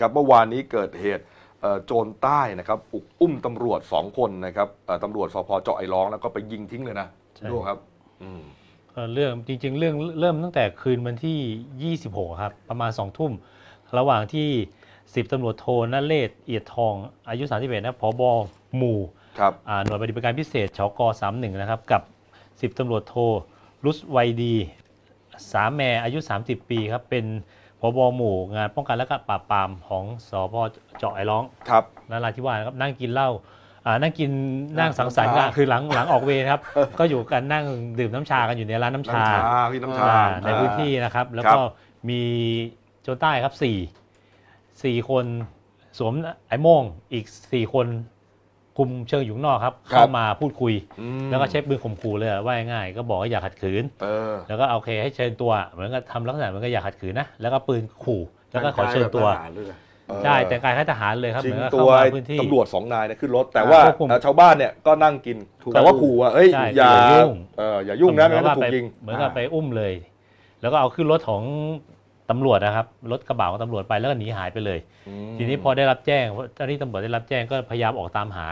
ครับเมื่อวานนี้เกิดเหตุโจรใต้นะครับ อุกอุ้มตำรวจสองคนนะครับตำรวจสพเจาะไอ้ร้องแล้วก็ไปยิงทิ้งเลยนะดูครับเรื่องจริง ๆ เรื่องเริ่มตั้งแต่คืนวันที่ 26 ครับประมาณ2ทุ่ม ระหว่างที่ 10ตำรวจโทนเลศเอียดทองอายุ31 นะพอบอหมู่หน่วยปฏิบัติการพิเศษ ชก31นะครับ กับ10ตำรวจโทรุสไวดีสามแมอายุ30ปีครับเป็นพบหมู่งานป้องกันและก็ปราบปรามของสพเจาะไอร้องครับนราธิวาสครับนั่งกินเหล้าอ่า นั่งกินนั่งสังสรรค์กันคือหลังหลังออกเวรครับก็อยู่กันนั่งดื่มน้ำชากันอยู่ในร้านน้ำชาี่น้ำชาในพื้นที่นะครับ แล้วก็มีโจใต้ครับสี่สี่คนสวมไอ้โม่ง อีกสี่คนคุมเชิงอยู่นอกครับเข้ามาพูดคุย แล้วก็ใช้ปืนข่มขู่เลยว่าง่ายก็บอกว่าอย่าขัดขืนแล้วก็โอเคให้เชิญตัว เหมือนกับทำลักษณะเหมือนกับอย่าขัดขืนนะ แล้วก็ปืนขู่ แล้วก็ขอเชิญตัวใช่แต่งกายค้าทหารเลยครับจริงตัวตำรวจสองนายเนี่ยขึ้นรถแต่ว่าชาวบ้านเนี่ยก็นั่งกินแต่ว่าขู่ว่าเอ้ยอย่าอย่ายุ่งนะไม่งั้นถูกยิงเหมือนกับไปอุ้มเลย แล้วก็เอาขึ้นรถของตำรวจนะครับรถกระบะของตำรวจไปแล้วก็หนีหายไปเลย ทีนี้พอได้รับแจ้งเจ้าหน้าที่ตำรวจได้รับแจ้งก็พยายามออกตามหา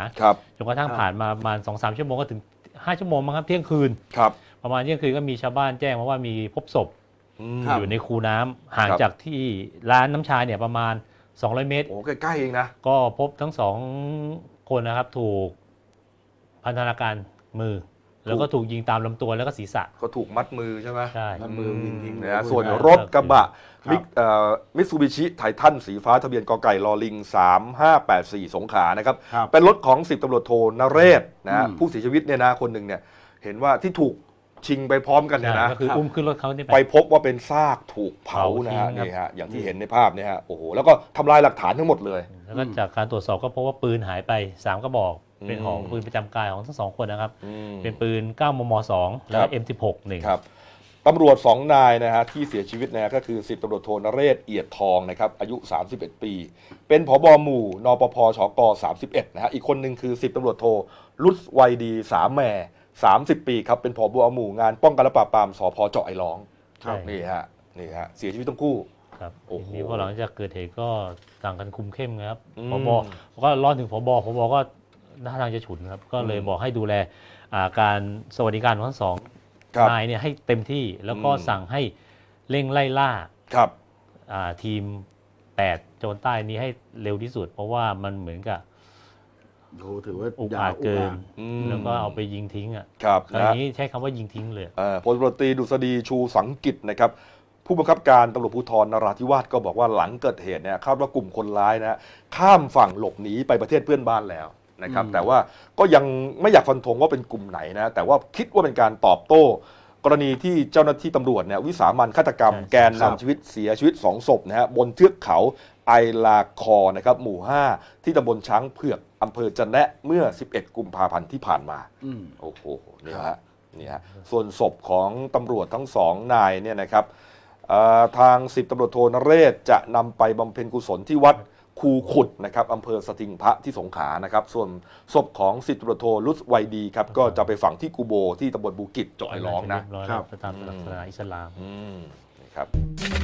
จนกระทั่งผ่านมาประมาณสองสามชั่วโมงก็ถึงห้าชั่วโมงมั้งครับ เที่ยงคืนครับ ประมาณเที่ยงคืนก็มีชาวบ้านแจ้งมาว่ามีพบศพอยู่ในคูน้ำห่างจากที่ร้านน้ำชาเนี่ย ประมาณ 200 เมตรโอ้ใกล้ๆเองนะก็พบทั้งสองคนนะครับถูกพันธนาการมือแล้วก็ถูกยิงตามลำตัวแล้วก็ศีรษะก็ถูกมัดมือใช่ไหมใช่มัดมือยิงๆนะฮะส่วนรถกระบะมิตซูบิชิไททันสีฟ้าทะเบียนกไก่ลอลิง 3584 สงขานะครับ เป็นรถของสิบตำรวจโทนเรศนะผู้เสียชีวิตเนี่ยนะ คนหนึ่งเนี่ยเห็นว่าที่ถูกชิงไปพร้อมกันเนี่ยนะคืออุ้มขึ้นรถเขาไปไปพบว่าเป็นซากถูกเผานะฮะนี่ฮะอย่างที่เห็นในภาพเนี่ยฮะโอ้โหแล้วก็ทำลายหลักฐานทั้งหมดเลยแล้วก็จากการตรวจสอบก็พบว่าปืนหายไป3กระบอกเป็นของปืนประจำกายของทั้งสองคนนะครับ เป็นปืน 9มม2และ M16 หนึ่งตำรวจ 2 นายนะฮะที่เสียชีวิตนะก็คือสิบตำรวจโทนเรศเอียดทองนะครับ อายุ 31 ปี เป็นผบหมู่นปพชก 31นะฮะอีกคนหนึ่งคือสิบตำรวจโทลุศวัย ดีสามแม่ 30 ปีครับ เป็นผบหมู่งานป้องกันและปราบปรามสพเจาะไอ้ร้องนี่ฮะนี่ฮะเสียชีวิตทั้งคู่ครับทีนี้พอหลังจากเกิดเหตุก็ต่างกันคุมเข้มครับพบก็ร้อนถึงพบพบก็ท่าทางจะฉุนครับ ก็เลยบอกให้ดูแลการสวัสดิการของทั้งสองนายเนี่ยให้เต็มที่แล้วก็สั่งให้เร่งไล่ล่าครับทีม 8 โจนใต้นี้ให้เร็วที่สุด เพราะว่ามันเหมือนกับโ้ถือว่าอุกอาจเกินแล้วก็เอาไปยิงทิ้งอ่ะครับนนี้ใช้คำว่ายิงทิ้งเลยพลตรตรีดุษฎีชูสังกิจนะครับ ผู้บังคับการตำรวจภูธรนราธิวาสก็บอกว่าหลังเกิดเหตุเนี่ยคาดว่ากลุ่มคนร้ายนะข้ามฝั่งหลบหนีไปประเทศเพื่อนบ้านแล้วนะครับแต่ว่าก็ยังไม่อยากฟันธงว่าเป็นกลุ่มไหนนะแต่ว่าคิดว่าเป็นการตอบโต้ กรณีที่เจ้าหน้าที่ตำรวจเนี่ยวิสามันฆาตกรรมแกนนำชีวิตเสียชีวิตสองศพนะฮะบนเทือกเขาไอลาคอนะครับหมู่ 5 ที่ตำบลช้างเผือกอำเภอจันแนะเมื่อ 11 กุมภาพันธ์ที่ผ่านมาโอ้โหนี่ฮะนี่ฮะส่วนศพของตำรวจทั้งสองนายเนี่ยนะครับทางสิบตำรวจโทนเรศจะนำไปบำเพ็ญกุศลที่วัดคูขุดนะครับอำเภอสติงพระที่สงขานะครับ ส่วนศพของสิตรโทลุสไวดีครับก็จะไปฝังที่กูโบที่ตำบลบูกิจจอยร้องนะครับไปตามหลักศาสนาอิสลามมนะครับ